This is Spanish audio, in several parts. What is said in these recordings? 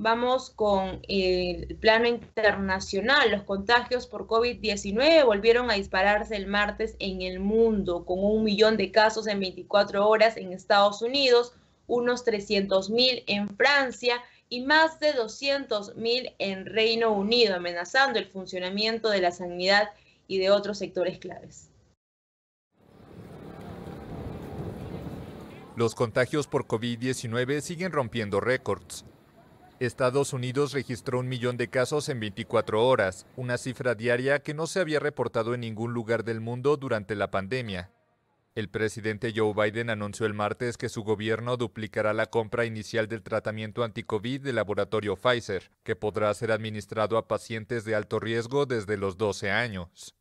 Vamos con el plano internacional. Los contagios por COVID-19 volvieron a dispararse el martes en el mundo, con un millón de casos en 24 horas en Estados Unidos, unos 300.000 en Francia y más de 200.000 en Reino Unido, amenazando el funcionamiento de la sanidad y de otros sectores claves. Los contagios por COVID-19 siguen rompiendo récords. Estados Unidos registró un millón de casos en 24 horas, una cifra diaria que no se había reportado en ningún lugar del mundo durante la pandemia. El presidente Joe Biden anunció el martes que su gobierno duplicará la compra inicial del tratamiento anticovid del laboratorio Pfizer, que podrá ser administrado a pacientes de alto riesgo desde los 12 años.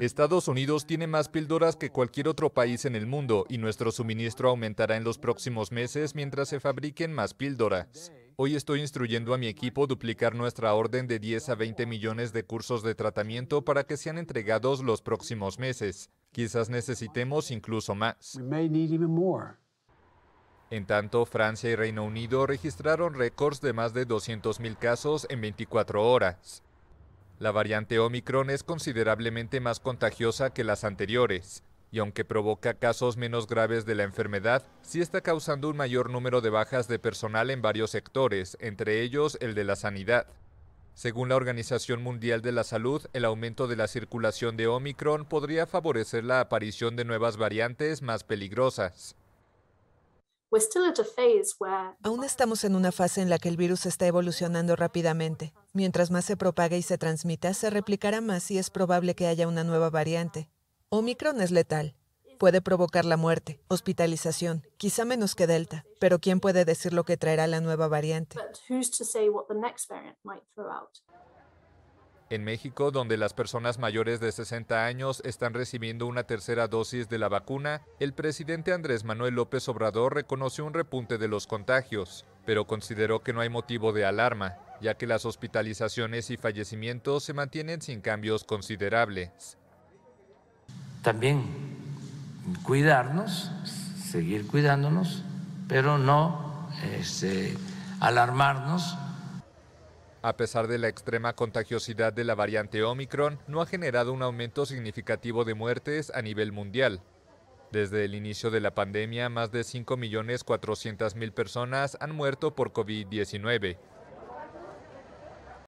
Estados Unidos tiene más píldoras que cualquier otro país en el mundo y nuestro suministro aumentará en los próximos meses mientras se fabriquen más píldoras. Hoy estoy instruyendo a mi equipo duplicar nuestra orden de 10 a 20 millones de cursos de tratamiento para que sean entregados los próximos meses. Quizás necesitemos incluso más. En tanto, Francia y Reino Unido registraron récords de más de 200.000 casos en 24 horas. La variante Omicron es considerablemente más contagiosa que las anteriores, y aunque provoca casos menos graves de la enfermedad, sí está causando un mayor número de bajas de personal en varios sectores, entre ellos el de la sanidad. Según la Organización Mundial de la Salud, el aumento de la circulación de Omicron podría favorecer la aparición de nuevas variantes más peligrosas. Aún estamos en una fase en la que el virus está evolucionando rápidamente. Mientras más se propague y se transmita, se replicará más y es probable que haya una nueva variante. Omicron es letal. Puede provocar la muerte, hospitalización, quizá menos que Delta, pero ¿quién puede decir lo que traerá la nueva variante? En México, donde las personas mayores de 60 años están recibiendo una tercera dosis de la vacuna, el presidente Andrés Manuel López Obrador reconoció un repunte de los contagios, pero consideró que no hay motivo de alarma ya que las hospitalizaciones y fallecimientos se mantienen sin cambios considerables. También cuidarnos, seguir cuidándonos, pero no este, alarmarnos. A pesar de la extrema contagiosidad de la variante Omicron, no ha generado un aumento significativo de muertes a nivel mundial. Desde el inicio de la pandemia, más de 5.400.000 personas han muerto por COVID-19.